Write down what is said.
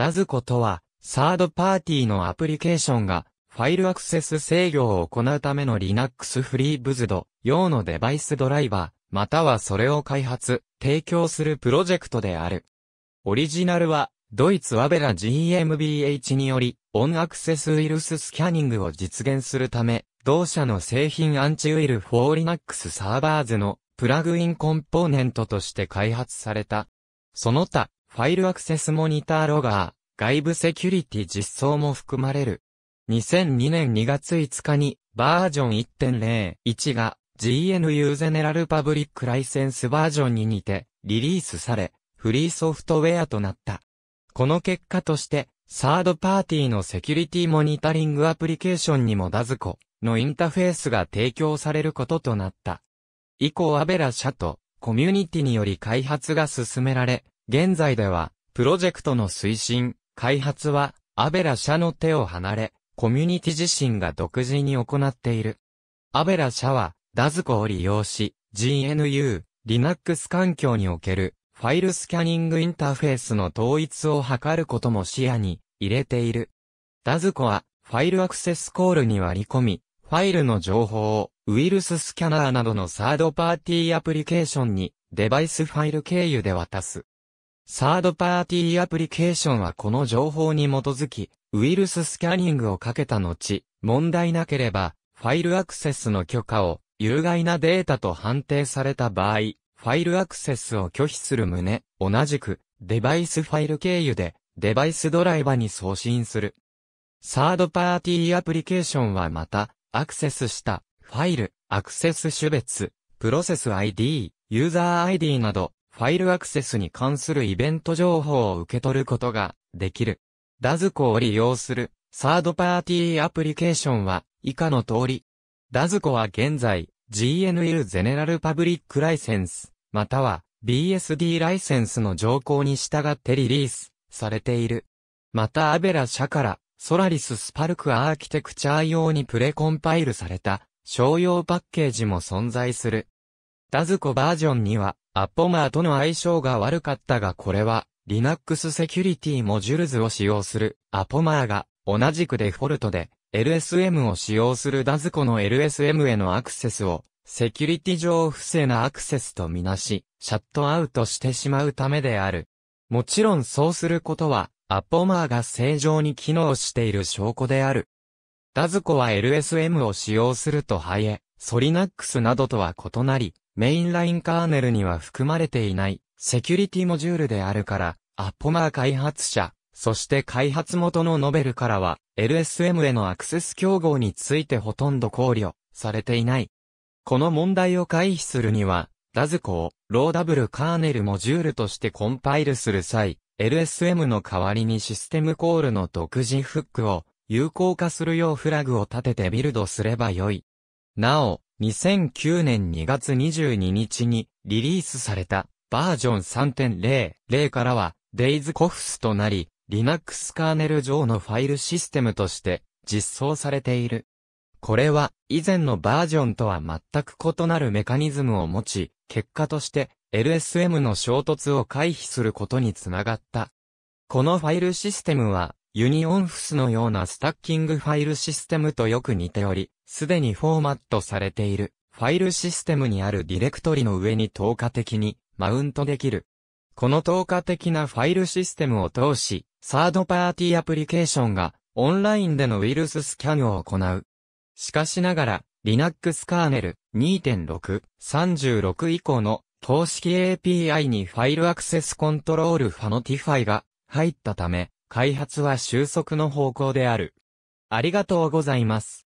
ダズコとは、サードパーティーのアプリケーションが、ファイルアクセス制御を行うための Linux フリーブズド用のデバイスドライバー、またはそれを開発、提供するプロジェクトである。オリジナルは、ドイツアベラ GmbH により、オンアクセスウイルススキャニングを実現するため、同社の製品アンチウイルフォーリナックスサーバーズのプラグインコンポーネントとして開発された。その他、ファイルアクセスモニターロガー、外部セキュリティ実装も含まれる。2002年2月5日にバージョン1.01が GNU ゼネラルパブリックライセンスバージョンに似てリリースされ、フリーソフトウェアとなった。この結果として、サードパーティーのセキュリティモニタリングアプリケーションにもダズコのインタフェースが提供されることとなった。以降アベラ社とコミュニティにより開発が進められ、現在では、プロジェクトの推進、開発は、アベラ社の手を離れ、コミュニティ自身が独自に行っている。アベラ社は、ダズコを利用し、GNU、Linux 環境における、ファイルスキャニングインターフェースの統一を図ることも視野に入れている。ダズコは、ファイルアクセスコールに割り込み、ファイルの情報をウイルススキャナーなどのサードパーティーアプリケーションにデバイスファイル経由で渡す。サードパーティーアプリケーションはこの情報に基づき、ウイルススキャニングをかけた後、問題なければ、ファイルアクセスの許可を、有害なデータと判定された場合、ファイルアクセスを拒否する旨、同じく、デバイスファイル経由で、デバイスドライバに送信する。サードパーティーアプリケーションはまた、アクセスした、ファイル、アクセス種別、プロセス ID、ユーザー ID など、ファイルアクセスに関するイベント情報を受け取ることができる。ダズコを利用するサードパーティーアプリケーションは以下の通り。ダズコは現在 GNL ゼネラルパブリックライセンス、または BSD ライセンスの条項に従ってリリースされている。またアベラ社からソラリススパルクアーキテクチャー用にプレコンパイルされた商用パッケージも存在する。ダズコバージョンにはアッポマーとの相性が悪かったがこれは、Linux セキュリティモジュールズを使用するアポマーが、同じくデフォルトで LSM を使用するダズコの LSM へのアクセスを、セキュリティ上不正なアクセスとみなし、シャットアウトしてしまうためである。もちろんそうすることは、アポマーが正常に機能している証拠である。ダズコは LSM を使用するとハイエ、ソリナックスなどとは異なり、メインラインカーネルには含まれていないセキュリティモジュールであるから、アッポマー開発者、そして開発元のノベルからは LSM へのアクセス競合についてほとんど考慮されていない。この問題を回避するには、ダズコをローダブルカーネルモジュールとしてコンパイルする際、LSM の代わりにシステムコールの独自フックを有効化するようフラグを立ててビルドすればよい。なお、2009年2月22日にリリースされたバージョン3.00からは Days コフスとなり、Linux カーネル上のファイルシステムとして実装されている。これは以前のバージョンとは全く異なるメカニズムを持ち、結果として LSM の衝突を回避することにつながった。このファイルシステムはユニオンフスのようなスタッキングファイルシステムとよく似ており、すでにフォーマットされているファイルシステムにあるディレクトリの上に透過的にマウントできる。この透過的なファイルシステムを通し、サードパーティーアプリケーションがオンラインでのウイルススキャンを行う。しかしながら、Linux カーネル2.6、36以降の公式 API にファイルアクセスコントロールファノティファイが入ったため、開発は収束の方向である。ありがとうございます。